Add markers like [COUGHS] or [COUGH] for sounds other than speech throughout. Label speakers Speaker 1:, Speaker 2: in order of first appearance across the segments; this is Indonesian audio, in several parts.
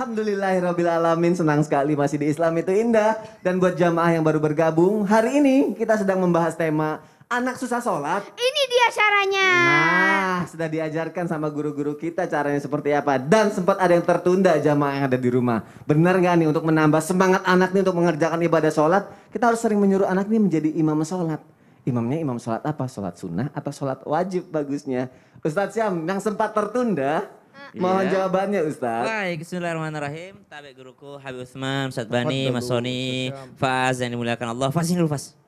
Speaker 1: Alhamdulillahirrabbilalamin, senang sekali masih di Islam itu indah. Dan buat jamaah yang baru bergabung, hari ini kita sedang membahas tema anak susah sholat.
Speaker 2: Ini dia caranya. Nah,
Speaker 1: sudah diajarkan sama guru-guru kita caranya seperti apa. Dan sempat ada yang tertunda jamaah yang ada di rumah. Benar gak nih untuk menambah semangat anak nih untuk mengerjakan ibadah sholat, kita harus sering menyuruh anak nih menjadi imam sholat imamnya imam sholat apa? Sholat sunnah atau sholat wajib bagusnya? Ustadz Syam yang sempat tertunda Iya. Mohon yeah. jawabannya Ustaz.
Speaker 3: Baik, bismillahirrahmanirrahim. Tabik guruku Habib Usman, Ustaz Bani, Mas Soni, Faz yang dimuliakan Allah. Faz ini dulu Faz.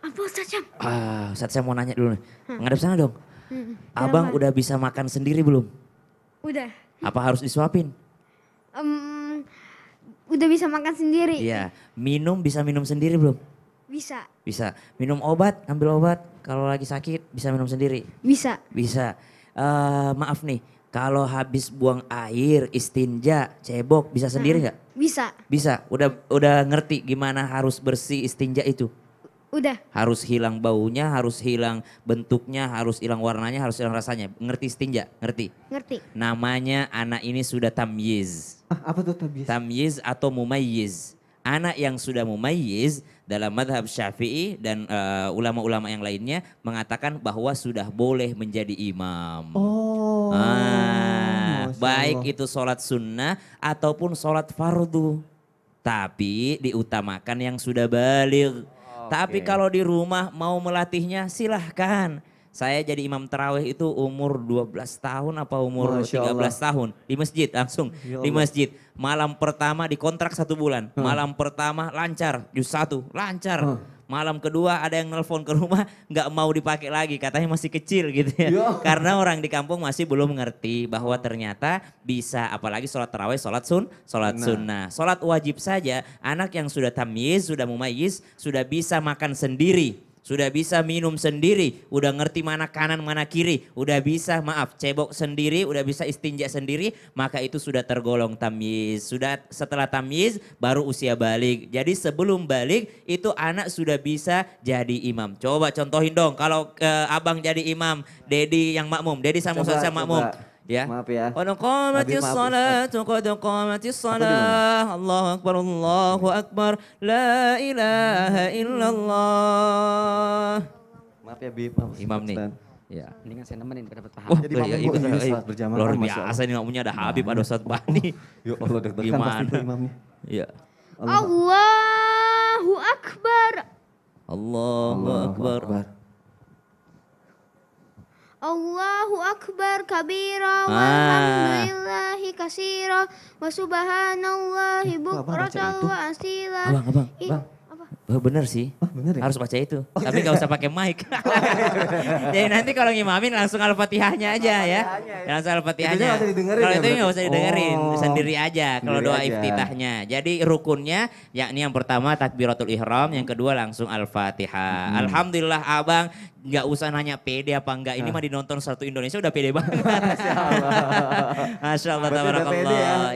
Speaker 3: Apa Ustaz Syam? Ah, Ustaz saya mau nanya dulu nih. Hmm. Ngadep sana dong. Hmm. Abang Kenapa? udah bisa makan sendiri belum? Udah. Apa harus disuapin?
Speaker 2: Um, udah bisa makan sendiri.
Speaker 3: Iya. Minum bisa minum sendiri belum? Bisa. Bisa. Minum obat, ambil obat. Kalau lagi sakit bisa minum sendiri. Bisa. Bisa. Uh, maaf nih, kalau habis buang air, istinja, cebok bisa sendiri nah, nggak? Nah, bisa. Bisa. Udah udah ngerti gimana harus bersih istinja itu? Udah. Harus hilang baunya, harus hilang bentuknya, harus hilang warnanya, harus hilang rasanya. Ngerti istinja? Ngerti? Ngerti. Namanya anak ini sudah tamyiz. Ah, apa tuh tamyiz? Tamyiz atau mumayyiz. Anak yang sudah mumayyiz dalam madhab syafi'i dan eh, ulama-ulama uh, yang lainnya mengatakan bahwa sudah boleh menjadi imam. Oh. Ah, baik itu sholat sunnah ataupun sholat fardu. Tapi diutamakan yang sudah balik. Okay. Tapi kalau di rumah mau melatihnya silahkan. Saya jadi imam terawih itu umur 12 tahun apa umur Masya 13 Allah. tahun di masjid langsung ya di masjid. Malam pertama dikontrak satu bulan, hmm. malam pertama lancar justru satu lancar. Hmm Malam kedua ada yang nelpon ke rumah nggak mau dipakai lagi katanya masih kecil gitu ya. Yo. [LAUGHS] Karena orang di kampung masih belum mengerti bahwa ternyata bisa apalagi sholat terawih sholat sun, sholat nah. sunnah. Sholat wajib saja anak yang sudah tamyiz, sudah mumayyiz, sudah bisa makan sendiri sudah bisa minum sendiri, udah ngerti mana kanan mana kiri, udah bisa maaf cebok sendiri, udah bisa istinja sendiri, maka itu sudah tergolong tamyiz. Sudah setelah tamyiz baru usia balik. Jadi sebelum balik itu anak sudah bisa jadi imam. Coba contohin dong kalau uh, abang jadi imam, Dedi yang makmum, Dedi sama sama makmum. Ya. Maaf ya. ya. Qad qamatis salatu qad qamatis salah. Allahu akbar Allahu akbar. La ilaha illallah.
Speaker 2: Maaf ya Bib, maaf. Imam nih. Ya. Mendingan saya nemenin biar dapat paham. Wah, Jadi ya, itu
Speaker 3: ya, berjamaah. Luar biasa ini makmunya ada Habib, nah. ada Ustaz Bani. [LAUGHS] Yuk Allah dekat Gimana? imamnya. Iya.
Speaker 2: Allahu Akbar.
Speaker 3: Allahu Akbar.
Speaker 1: Allahu Akbar
Speaker 3: kabira ah. walhamdulillahi
Speaker 1: kasira wa
Speaker 3: subhanallahi eh, bukratan wa
Speaker 2: asila. Abang, abang,
Speaker 3: abang. Oh, bener sih. Oh, bener ya? Harus baca itu. Oh, Tapi gak iya. usah pakai mic. [LAUGHS] Jadi nanti kalau ngimamin langsung al-fatihahnya aja ya. ya. Langsung al-fatihahnya. Kalau itu nggak usah didengerin. Oh, sendiri aja kalau doa iftitahnya. Jadi rukunnya yakni yang pertama takbiratul ihram. Yang kedua langsung al-fatihah. Hmm. Alhamdulillah abang nggak usah nanya pede apa enggak. Ini nah. mah dinonton satu Indonesia udah pede banget. [LAUGHS] Masya Allah. Masya Allah, Allah.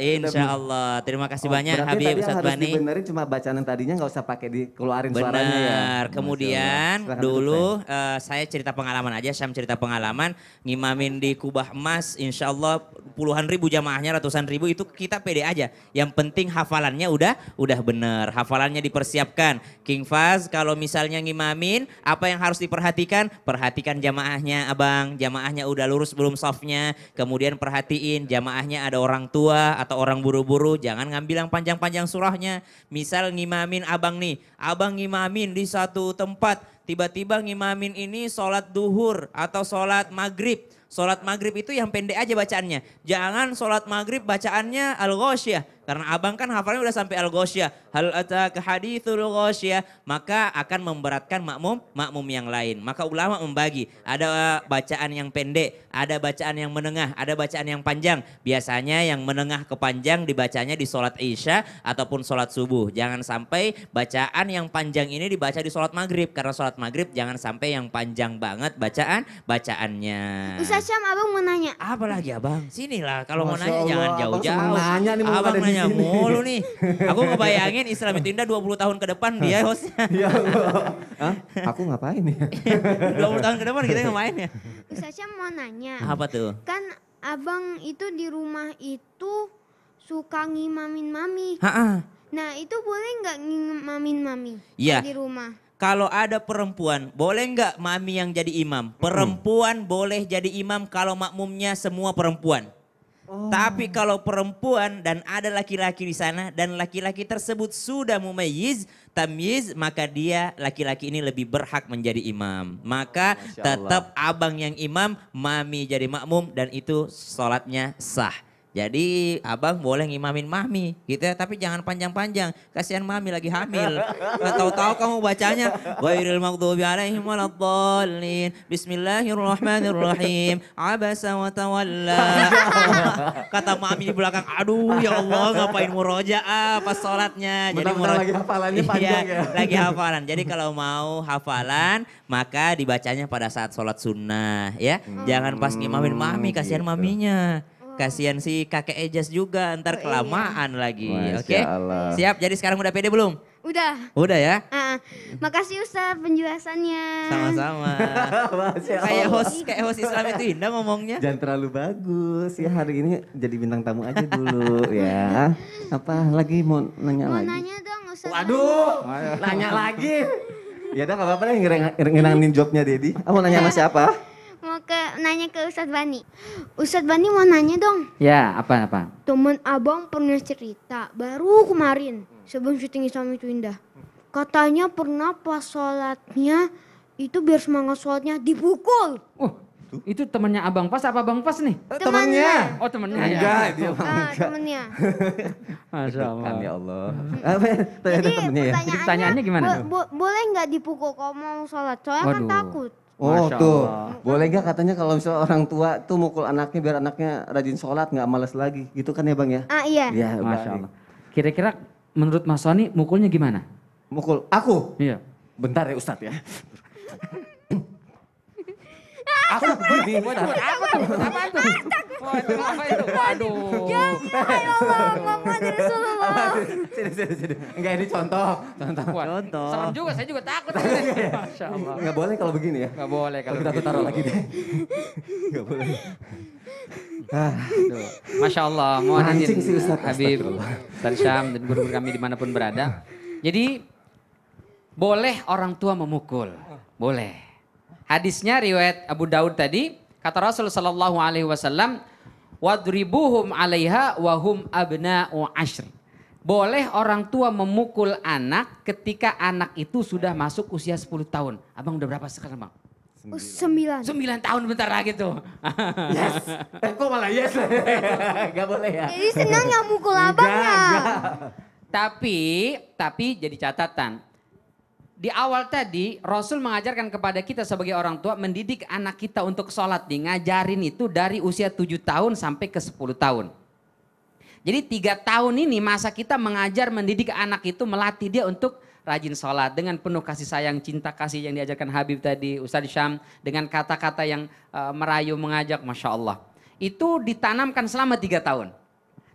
Speaker 3: Ya. Insya Allah. Terima kasih oh, banyak Habib Ustadz Bani. Berarti harus
Speaker 1: dibenerin cuma bacaan tadinya nggak usah pakai di keluarin Bener. suaranya ya. Kemudian dulu
Speaker 3: uh, saya cerita pengalaman aja, saya cerita pengalaman ngimamin di Kubah Emas insya Allah puluhan ribu jamaahnya, ratusan ribu itu kita pede aja. Yang penting hafalannya udah udah bener, hafalannya dipersiapkan. King Faz kalau misalnya ngimamin apa yang harus diperhatikan? Perhatikan jamaahnya Abang, jamaahnya udah lurus belum softnya. Kemudian perhatiin jamaahnya ada orang tua atau orang buru-buru, jangan ngambil yang panjang-panjang surahnya. Misal ngimamin Abang nih, abang ngimamin di satu tempat, tiba-tiba ngimamin ini sholat duhur atau sholat maghrib. Sholat maghrib itu yang pendek aja bacaannya. Jangan sholat maghrib bacaannya al-ghosyah karena abang kan hafalnya udah sampai al ghoshya Hal ataka hadithul Ghoshya. Maka akan memberatkan makmum, makmum yang lain. Maka ulama membagi. Ada uh, bacaan yang pendek, ada bacaan yang menengah, ada bacaan yang panjang. Biasanya yang menengah ke panjang dibacanya di sholat isya ataupun sholat subuh. Jangan sampai bacaan yang panjang ini dibaca di sholat maghrib. Karena sholat maghrib jangan sampai yang panjang banget bacaan bacaannya. Ustaz Syam abang mau nanya. Apa lagi abang? Sinilah kalau mau nanya jangan jauh-jauh. Abang nanya nih abang nanya hostnya mulu nih. Aku ngebayangin itu Indah 20 tahun ke depan dia hostnya. Iya.
Speaker 1: [LAUGHS] Aku ngapain ya? 20 tahun ke depan kita ngapain ya? saya
Speaker 2: mau nanya. Apa tuh? Kan abang itu di rumah itu suka ngimamin mami. Ha-ha. Nah itu boleh nggak ngimamin mami ya. di rumah?
Speaker 3: Kalau ada perempuan, boleh nggak mami yang jadi imam? Perempuan hmm. boleh jadi imam kalau makmumnya semua perempuan. Oh. Tapi kalau perempuan dan ada laki-laki di sana dan laki-laki tersebut sudah mumayyiz, tamyiz, maka dia laki-laki ini lebih berhak menjadi imam. Maka tetap abang yang imam, mami jadi makmum dan itu sholatnya sah. Jadi abang boleh ngimamin mami gitu ya, tapi jangan panjang-panjang. Kasihan mami lagi hamil. Nah, tahu-tahu kamu bacanya Wairil maghdubi alaihim waladhalin. Bismillahirrahmanirrahim. Abasa wa tawalla. Kata mami di belakang, aduh ya Allah ngapain murojaah pas sholatnya. Jadi muroja, lagi hafalannya [LAUGHS] iya, panjang ya. Lagi hafalan. Jadi kalau mau hafalan maka dibacanya pada saat sholat sunnah ya. Hmm. Jangan pas ngimamin mami, kasihan gitu. maminya. Kasihan si kakek Ejas juga ntar oh, iya. kelamaan iya. lagi. Oke. Okay? Siap. Jadi sekarang udah pede belum? Udah. Udah ya? Uh,
Speaker 1: makasih Ustaz penjelasannya.
Speaker 3: Sama-sama. [LAUGHS]
Speaker 1: kayak host kayak host Islam itu indah ngomongnya. Jangan terlalu bagus ya hari ini jadi bintang tamu aja dulu ya. [LAUGHS] Apa lagi mau nanya mau lagi? Mau nanya dong Ustaz. Waduh, nanya lagi. ya udah gak apa-apa deh ngerangin jobnya deddy. Aku ah, mau nanya sama siapa?
Speaker 2: ke nanya ke Ustadz Bani. Ustadz Bani mau nanya dong.
Speaker 1: Ya, apa apa?
Speaker 2: Temen abang pernah cerita baru kemarin sebelum syuting Islam itu indah. Katanya pernah pas sholatnya itu biar semangat sholatnya dipukul. Oh, itu temannya abang pas apa abang pas nih? Temannya. Oh temannya ya. Ah, enggak, dia bang, Uh, temennya.
Speaker 1: [LAUGHS] Masya ya Allah. Apa ya? Tanya temennya ya? Pertanyaannya, gimana? Bo bo boleh nggak dipukul kalau mau sholat? Soalnya kan Waduh. kan takut.
Speaker 4: Oh Masya tuh, Allah.
Speaker 1: boleh gak katanya kalau misalnya orang tua tuh mukul anaknya biar anaknya rajin sholat nggak males lagi, gitu kan ya bang ya? Ah iya. Ya, Masya Allah.
Speaker 2: Kira-kira menurut Mas Soni mukulnya gimana?
Speaker 1: Mukul aku? Iya. Bentar ya Ustadz ya. Aku Apa tuh? Apa tuh? Waduh, apa itu? Waduh. Ya, ya Allah, Enggak, ini contoh. Contoh. Contoh. Serem
Speaker 2: juga, saya juga takut.
Speaker 1: Iya. Masya Allah. Enggak boleh kalau begini ya? Enggak boleh kalau Kita taruh lagi deh. Enggak boleh. Ah. Masya Allah, mohon Mancing Habib, Ustaz. Habib, Syam
Speaker 2: dan guru-guru kami dimanapun berada. Jadi, boleh orang tua memukul. Ah. Boleh. Hadisnya riwayat Abu Daud tadi, kata Rasul sallallahu alaihi wasallam, "Wadribuhum 'alaiha wa hum abna'u ashr." Boleh orang tua memukul anak ketika anak itu sudah masuk usia 10 tahun. Abang udah berapa sekarang, Bang? Oh, sembilan. Sembilan tahun bentar lagi tuh. Yes. Eh kok malah yes? [LAUGHS] gak boleh ya? Jadi senang gak mukul abang ya? Tapi, tapi jadi catatan di awal tadi Rasul mengajarkan kepada kita sebagai orang tua mendidik anak kita untuk sholat nih ngajarin itu dari usia 7 tahun sampai ke 10 tahun. Jadi tiga tahun ini masa kita mengajar mendidik anak itu melatih dia untuk rajin sholat dengan penuh kasih sayang cinta kasih yang diajarkan Habib tadi Ustadz Syam dengan kata-kata yang uh, merayu mengajak Masya Allah. Itu ditanamkan selama tiga tahun.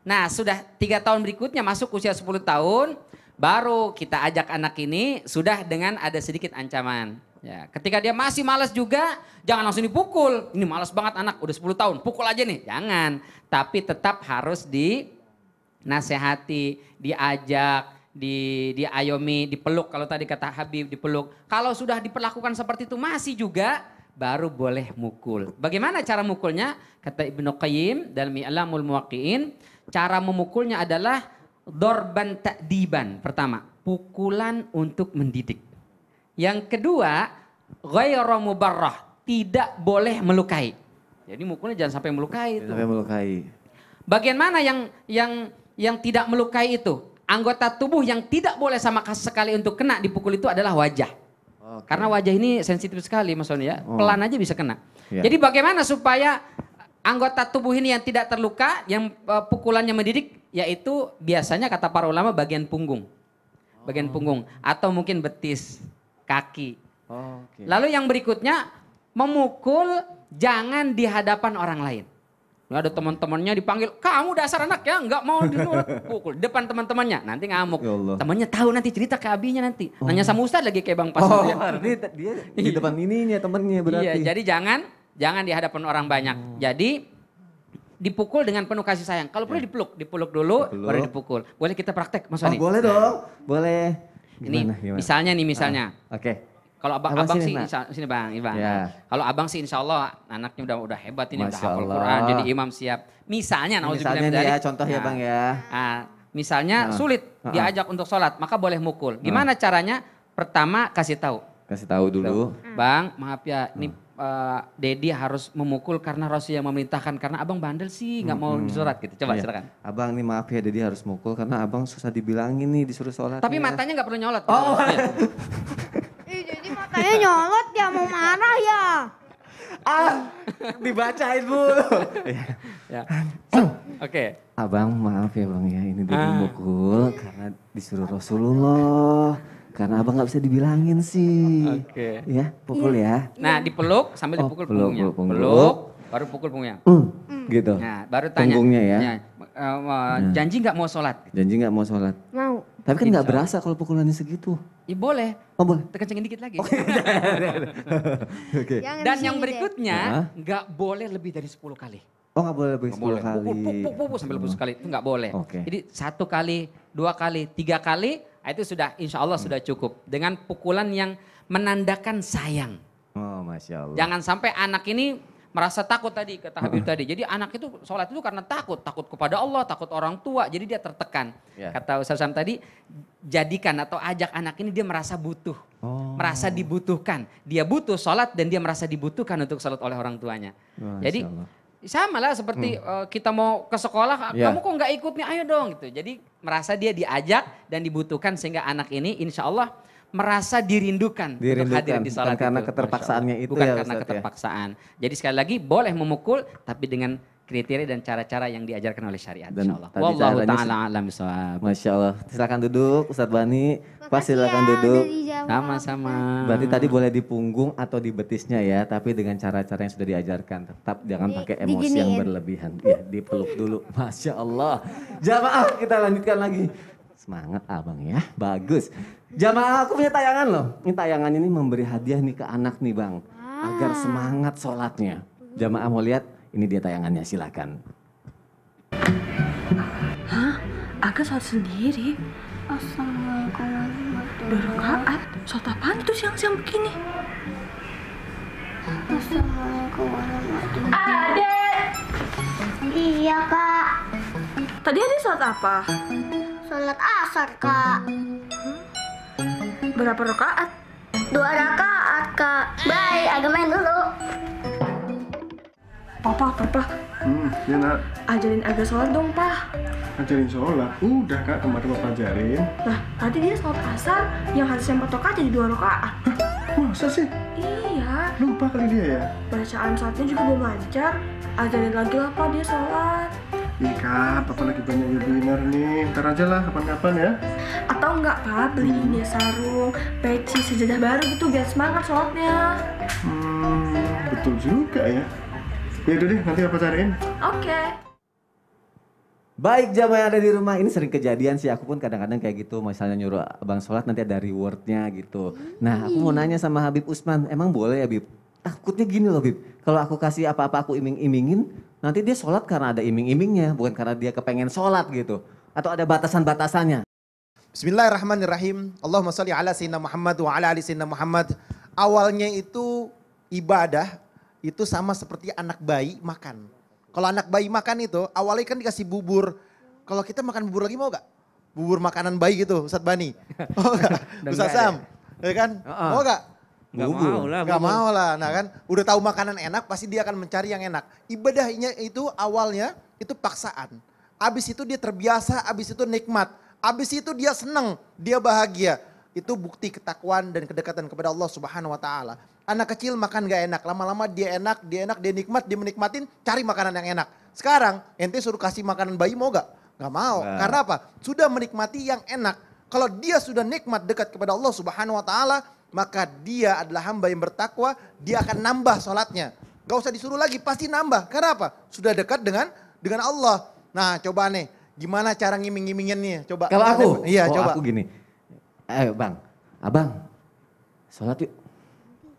Speaker 2: Nah sudah tiga tahun berikutnya masuk usia 10 tahun Baru kita ajak anak ini sudah dengan ada sedikit ancaman. Ya, ketika dia masih malas juga, jangan langsung dipukul. Ini malas banget anak, udah 10 tahun, pukul aja nih. Jangan. Tapi tetap harus dinasehati, diajak, di diayomi, dipeluk kalau tadi kata Habib dipeluk. Kalau sudah diperlakukan seperti itu masih juga baru boleh mukul. Bagaimana cara mukulnya? Kata Ibnu Qayyim dalam Mi'lamul Muwaqqi'in, cara memukulnya adalah dorban takdiban pertama pukulan untuk mendidik yang kedua ghairu mubarrah tidak boleh melukai jadi mukulnya jangan sampai melukai itu sampai melukai bagian mana yang yang yang tidak melukai itu anggota tubuh yang tidak boleh sama sekali untuk kena dipukul itu adalah wajah okay. karena wajah ini sensitif sekali mas ya oh. pelan aja bisa kena ya. jadi bagaimana supaya anggota tubuh ini yang tidak terluka yang eh, pukulannya mendidik yaitu biasanya kata para ulama bagian punggung. Bagian oh. punggung atau mungkin betis, kaki. Oh, okay. Lalu yang berikutnya memukul jangan di hadapan orang lain. Nggak ada teman-temannya dipanggil, kamu dasar anak ya, nggak mau dinurut, [LAUGHS] pukul. Depan teman-temannya, nanti ngamuk. Ya Temannya tahu nanti cerita ke abinya nanti. Oh. Nanya sama Ustaz lagi kayak Bang Pasar. Oh, dia, [LAUGHS] dia di iya. depan ininya temennya iya, berarti. Iya, jadi jangan jangan di hadapan orang banyak. Oh. Jadi dipukul dengan penuh kasih sayang. Kalau ya. boleh dipeluk, dipeluk dulu, dipeluk. baru dipukul. Boleh kita praktek, Mas Wani? Oh, boleh dong,
Speaker 1: boleh. Gimana, ini gimana? misalnya nih, misalnya. Ah, Oke. Okay.
Speaker 2: Kalau abang, abang, abang sih, insya, sini bang, bang. Ya. Kalau abang sih insya Allah anaknya udah udah hebat ini, Masya udah hafal Quran, jadi imam siap. Misalnya, nah, misalnya nih ya, contoh ya, nah. bang ya. Nah, misalnya nah. sulit nah. diajak untuk sholat, maka boleh mukul. Gimana nah. caranya? Pertama kasih tahu.
Speaker 1: Kasih tahu dulu.
Speaker 2: Bang, maaf ya, ini ah uh, Dedi harus memukul karena Rasul yang memerintahkan karena abang bandel sih nggak mau hmm, disurat gitu coba iya. silakan
Speaker 1: abang nih maaf ya Dedi harus mukul karena abang susah dibilangin nih disuruh sholat tapi ya. matanya
Speaker 2: nggak perlu nyolot oh, oh. Iya. [LAUGHS] Ih, jadi matanya nyolot ya mau marah ya ah
Speaker 1: dibacain bu [LAUGHS] iya. ya. So, [COUGHS] Oke. Okay. Abang maaf ya bang ya ini Dedi ah. mukul karena disuruh Rasulullah karena abang nggak bisa dibilangin sih. Oke. Okay. Ya, pukul iya. ya.
Speaker 2: Nah dipeluk sambil oh, dipukul peluk, punggungnya. Peluk, peluk, peluk, baru pukul punggungnya. Mm, gitu. Nah baru tanya. Punggungnya ya. uh, uh, janji nggak mau sholat?
Speaker 1: Janji nggak mau sholat? Mau. Tapi kan nggak berasa kalau pukulannya segitu. Ya boleh. Oh boleh. Tekan
Speaker 2: dikit lagi. Oh, [LAUGHS] iya, Oke. okay. Dan yang berikutnya nggak ya. boleh lebih dari 10 kali.
Speaker 1: Oh nggak boleh lebih sepuluh kali. Pukul, pukul, pukul, pukul sampai lebih pukul, oh. sekali
Speaker 2: itu nggak boleh. Okay. Jadi satu kali, dua kali, tiga kali Ah, itu sudah insya Allah sudah cukup. Dengan pukulan yang menandakan sayang.
Speaker 1: Oh Masya
Speaker 2: Allah. Jangan sampai anak ini merasa takut tadi, kata Habib tadi. Jadi anak itu sholat itu karena takut. Takut kepada Allah, takut orang tua. Jadi dia tertekan. Yeah. Kata Ustaz Sam tadi, jadikan atau ajak anak ini dia merasa butuh. Oh. Merasa dibutuhkan. Dia butuh sholat dan dia merasa dibutuhkan untuk sholat oleh orang tuanya. Masya Jadi sama lah seperti hmm. uh, kita mau ke sekolah yeah. Ya. kamu kok nggak ikut nih ayo dong gitu jadi merasa dia diajak dan dibutuhkan sehingga anak ini insya Allah merasa dirindukan, dirindukan untuk hadir di salat karena itu. keterpaksaannya itu bukan ya, karena Ustaz, ya? keterpaksaan. Ya. Jadi sekali lagi boleh memukul tapi dengan kriteria dan cara-cara yang diajarkan oleh syariat dan
Speaker 1: insyaallah. Wallahu taala alam bisawab. Masya Allah. Silakan duduk Ustaz Bani. Pak silakan ya, duduk. Sama-sama. Berarti tadi boleh di punggung atau di betisnya ya, tapi dengan cara-cara yang sudah diajarkan. Tetap jangan di, pakai emosi diginiin. yang berlebihan. Ya, dipeluk dulu. [LAUGHS] Masya Allah. Jamaah kita lanjutkan lagi. Semangat abang ya. Bagus. Jamaah aku punya tayangan loh. Ini tayangan ini memberi hadiah nih ke anak nih bang. Ah. Agar semangat sholatnya. Jamaah mau lihat? Ini dia tayangannya silakan. Hah? Aga sholat sendiri? Assalamualaikum warahmatullahi Sholat apaan itu siang-siang begini? Assalamualaikum warahmatullahi
Speaker 2: Iya kak. Tadi ada sholat apa? Sholat asar kak. Berapa rakaat?
Speaker 1: Dua rakaat, Kak. Bye, agak main dulu. Papa, papa. Hmm, ya nak. Ajarin agak sholat dong, Pak. Ajarin sholat? Udah, Kak. Kemarin papa ajarin. Nah, tadi dia sholat asar yang harusnya empat rakaat jadi dua rakaat. Masa sih? Iya. Lupa kali dia ya? Bacaan sholatnya juga belum lancar. Ajarin lagi lah, Pak, dia sholat. Ika, kan, papa lagi banyak webinar nih. Ntar aja lah, kapan-kapan ya.
Speaker 4: Atau enggak, Pak, beliin dia sarung, peci, sejadah baru gitu biar semangat sholatnya.
Speaker 1: Hmm, betul juga ya. Ya udah deh, nanti apa cariin. Oke. Baik jamaah yang ada di rumah ini sering kejadian sih aku pun kadang-kadang kayak gitu misalnya nyuruh abang sholat nanti ada rewardnya gitu. Nah aku mau nanya sama Habib Usman emang boleh ya Bib? Takutnya gini loh Bib kalau aku kasih apa-apa aku iming-imingin nanti dia sholat karena ada iming-imingnya, bukan karena dia kepengen sholat gitu. Atau ada
Speaker 4: batasan-batasannya. Bismillahirrahmanirrahim. Allahumma salli ala sayyidina Muhammad wa ala ali sayyidina Muhammad. Awalnya itu ibadah itu sama seperti anak bayi makan. Kalau anak bayi makan itu awalnya kan dikasih bubur. Kalau kita makan bubur lagi mau gak? Bubur makanan bayi gitu Ustadz Bani. Oh [LAUGHS] gak? Ustadz Sam. Ya, ya kan? Mau gak? gak mau lah. gak mau lah. Nah kan udah tahu makanan enak pasti dia akan mencari yang enak. Ibadahnya itu awalnya itu paksaan. Abis itu dia terbiasa, abis itu nikmat. Abis itu dia seneng, dia bahagia. Itu bukti ketakuan dan kedekatan kepada Allah Subhanahu wa taala. Anak kecil makan gak enak, lama-lama dia enak, dia enak, dia nikmat, dia menikmatin, cari makanan yang enak. Sekarang ente suruh kasih makanan bayi mau gak? Gak mau. Nah. Karena apa? Sudah menikmati yang enak. Kalau dia sudah nikmat dekat kepada Allah Subhanahu wa taala, maka dia adalah hamba yang bertakwa, dia akan nambah sholatnya. Gak usah disuruh lagi, pasti nambah. Karena apa? Sudah dekat dengan dengan Allah. Nah coba nih, gimana cara ngiming nih? Coba. Kalau aku? Iya oh, coba. aku
Speaker 1: gini, eh bang, abang, sholat yuk.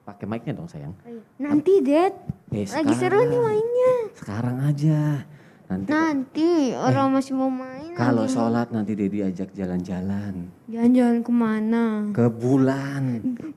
Speaker 1: Pakai mic-nya dong sayang.
Speaker 4: Nanti Dad,
Speaker 1: eh, lagi seru nih mainnya. Sekarang aja. Nanti,
Speaker 2: nanti eh, orang eh, masih mau main. Kalau sholat
Speaker 1: nanti Dedi ajak jalan-jalan.
Speaker 4: Jalan-jalan kemana?
Speaker 1: Ke bulan.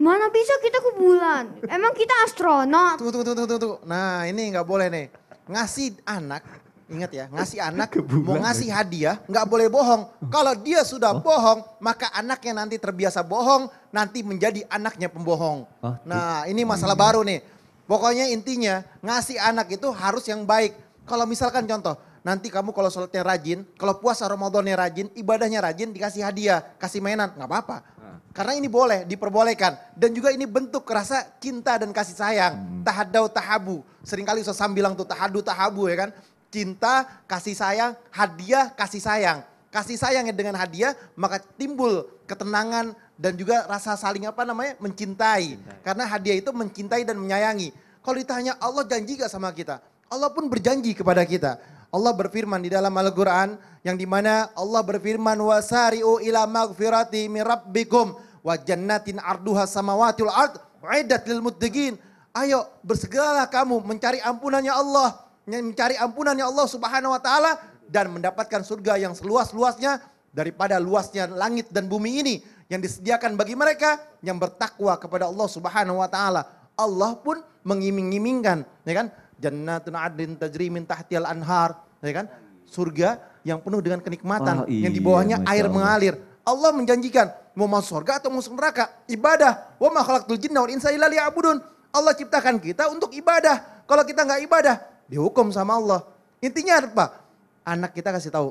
Speaker 4: Mana bisa kita ke bulan? Emang kita astronot? Tuh, tuh, tuh, tuh, tuh. Nah ini nggak boleh nih. Ngasih anak, ingat ya, ngasih anak mau ngasih hadiah nggak boleh bohong. Oh. Kalau dia sudah oh. bohong, maka anaknya nanti terbiasa bohong, nanti menjadi anaknya pembohong. Oh, nah gitu. ini masalah oh, baru nih. Pokoknya intinya ngasih anak itu harus yang baik kalau misalkan contoh, nanti kamu kalau sholatnya rajin, kalau puasa Ramadannya rajin, ibadahnya rajin, dikasih hadiah, kasih mainan, nggak apa-apa. Ah. Karena ini boleh, diperbolehkan. Dan juga ini bentuk rasa cinta dan kasih sayang. Hmm. Tahadau tahabu. Seringkali Ustaz Sam bilang tuh tahadu tahabu ya kan. Cinta, kasih sayang, hadiah, kasih sayang. Kasih sayangnya dengan hadiah maka timbul ketenangan dan juga rasa saling apa namanya mencintai. Cintai. Karena hadiah itu mencintai dan menyayangi. Kalau ditanya Allah janji gak sama kita? Allah pun berjanji kepada kita. Allah berfirman di dalam Al-Quran yang dimana Allah berfirman wasari'u ila magfirati min rabbikum wa jannatin arduha samawati ard uiddat lil muttaqin. Ayo bersegeralah kamu mencari ampunannya Allah, mencari ampunannya Allah Subhanahu wa taala dan mendapatkan surga yang seluas-luasnya daripada luasnya langit dan bumi ini yang disediakan bagi mereka yang bertakwa kepada Allah Subhanahu wa taala. Allah pun mengiming-imingkan, ya kan? Jannatun adlin tajri min tahtial anhar, ya kan? Surga yang penuh dengan kenikmatan, oh, iya, yang di iya, bawahnya air Allah. mengalir. Allah menjanjikan mau masuk surga atau masuk neraka, ibadah. Wa ma khalaqtul jinna wal insa illa liya'budun. Allah ciptakan kita untuk ibadah. Kalau kita nggak ibadah, dihukum sama Allah. Intinya apa? Anak kita kasih tahu.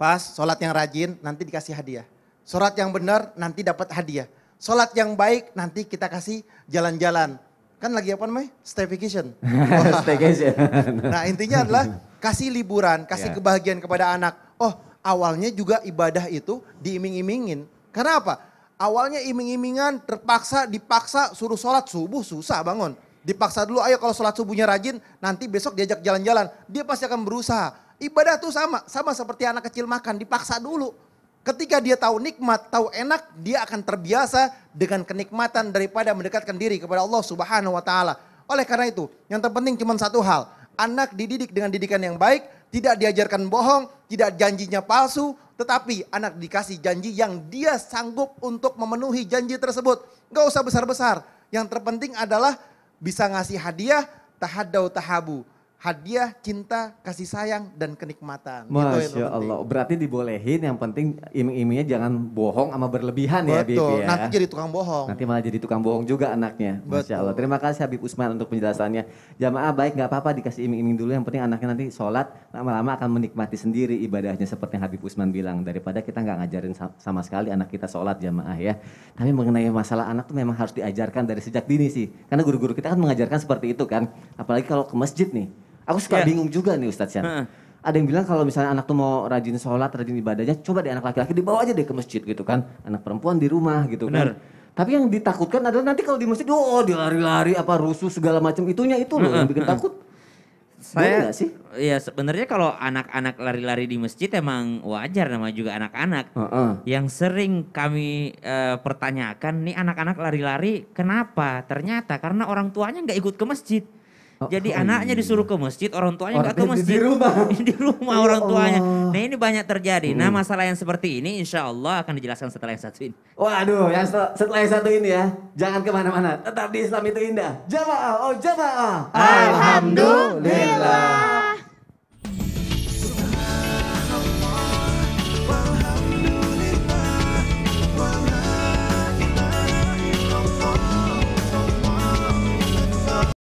Speaker 4: Pas sholat yang rajin nanti dikasih hadiah. Sholat yang benar nanti dapat hadiah. Sholat yang baik nanti kita kasih jalan-jalan. Kan lagi apa namanya? Staycation. [LAUGHS] Staycation. nah intinya adalah kasih liburan, kasih yeah. kebahagiaan kepada anak. Oh awalnya juga ibadah itu diiming-imingin. Karena apa? Awalnya iming-imingan, terpaksa, dipaksa, suruh sholat subuh susah bangun. Dipaksa dulu, ayo kalau sholat subuhnya rajin, nanti besok diajak jalan-jalan. Dia pasti akan berusaha. Ibadah tuh sama, sama seperti anak kecil makan, dipaksa dulu Ketika dia tahu nikmat, tahu enak, dia akan terbiasa dengan kenikmatan daripada mendekatkan diri kepada Allah Subhanahu wa taala. Oleh karena itu, yang terpenting cuma satu hal. Anak dididik dengan didikan yang baik, tidak diajarkan bohong, tidak janjinya palsu, tetapi anak dikasih janji yang dia sanggup untuk memenuhi janji tersebut. Gak usah besar-besar. Yang terpenting adalah bisa ngasih hadiah, tahadau tahabu hadiah, cinta, kasih sayang, dan kenikmatan. Gitu Masya gitu
Speaker 1: Allah, penting. berarti dibolehin yang penting iming-imingnya jangan bohong sama berlebihan ya, Betul. ya Bibi ya. nanti jadi tukang bohong. Nanti malah jadi tukang bohong juga anaknya. Masya Betul. Allah, terima kasih Habib Usman untuk penjelasannya. Jamaah baik nggak apa-apa dikasih iming-iming dulu, yang penting anaknya nanti sholat lama-lama akan menikmati sendiri ibadahnya seperti yang Habib Usman bilang. Daripada kita nggak ngajarin sama sekali anak kita sholat jamaah ya. Tapi mengenai masalah anak tuh memang harus diajarkan dari sejak dini sih. Karena guru-guru kita kan mengajarkan seperti itu kan. Apalagi kalau ke masjid nih Aku suka yeah. bingung juga nih Ustadz Sian. Uh-uh. Ada yang bilang kalau misalnya anak tuh mau rajin sholat, rajin ibadahnya, coba deh anak laki-laki dibawa aja deh ke masjid gitu kan. Anak perempuan di rumah gitu Bener. kan. Tapi yang ditakutkan adalah nanti kalau di masjid, oh dilari-lari lari apa rusuh segala macam itunya itu loh uh-uh. yang bikin takut.
Speaker 3: Saya Boleh sih? Ya sebenarnya kalau anak-anak lari-lari di masjid emang wajar nama juga anak-anak. Uh-uh. Yang sering kami uh, pertanyakan nih anak-anak lari-lari kenapa? Ternyata karena orang tuanya nggak ikut ke masjid. Oh, Jadi oh, anaknya iya. disuruh ke masjid, orang tuanya nggak ke masjid. [LAUGHS] Di rumah. di ya rumah orang tuanya. Nah ini banyak terjadi. Nah hmm. masalah yang seperti ini insya Allah akan dijelaskan setelah yang satu ini.
Speaker 1: Waduh, yang setelah yang satu ini ya. Jangan kemana-mana, tetap di Islam itu indah. Jamaah, oh jamaah. Alhamdulillah.